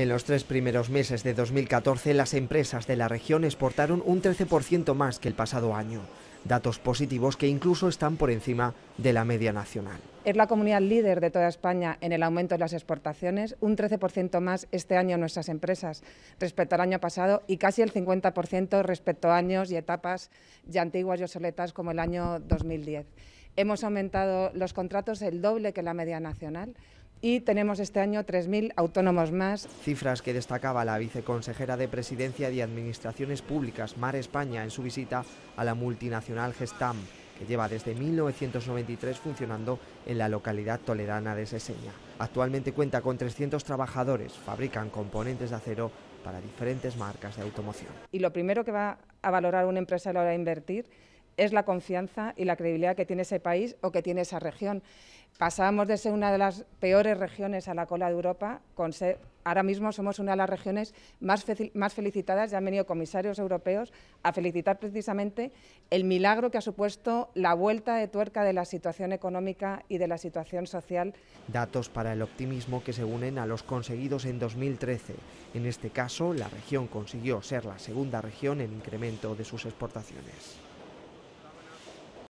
En los tres primeros meses de 2014, las empresas de la región exportaron un 13% más que el pasado año, datos positivos que incluso están por encima de la media nacional. Es la comunidad líder de toda España en el aumento de las exportaciones, un 13% más este año nuestras empresas respecto al año pasado y casi el 50% respecto a años y etapas ya antiguas y obsoletas como el año 2010. Hemos aumentado los contratos el doble que la media nacional, y tenemos este año 3.000 autónomos más. Cifras que destacaba la viceconsejera de Presidencia y Administraciones Públicas, Mar España, en su visita a la multinacional Gestam, que lleva desde 1993 funcionando en la localidad toledana de Seseña. Actualmente cuenta con 300 trabajadores, fabrican componentes de acero para diferentes marcas de automoción. Y lo primero que va a valorar una empresa a la hora de invertir es la confianza y la credibilidad que tiene ese país o que tiene esa región. Pasábamos de ser una de las peores regiones a la cola de Europa, ahora mismo somos una de las regiones más, más felicitadas, ya han venido comisarios europeos a felicitar precisamente el milagro que ha supuesto la vuelta de tuerca de la situación económica y de la situación social. Datos para el optimismo que se unen a los conseguidos en 2013. En este caso, la región consiguió ser la segunda región en incremento de sus exportaciones.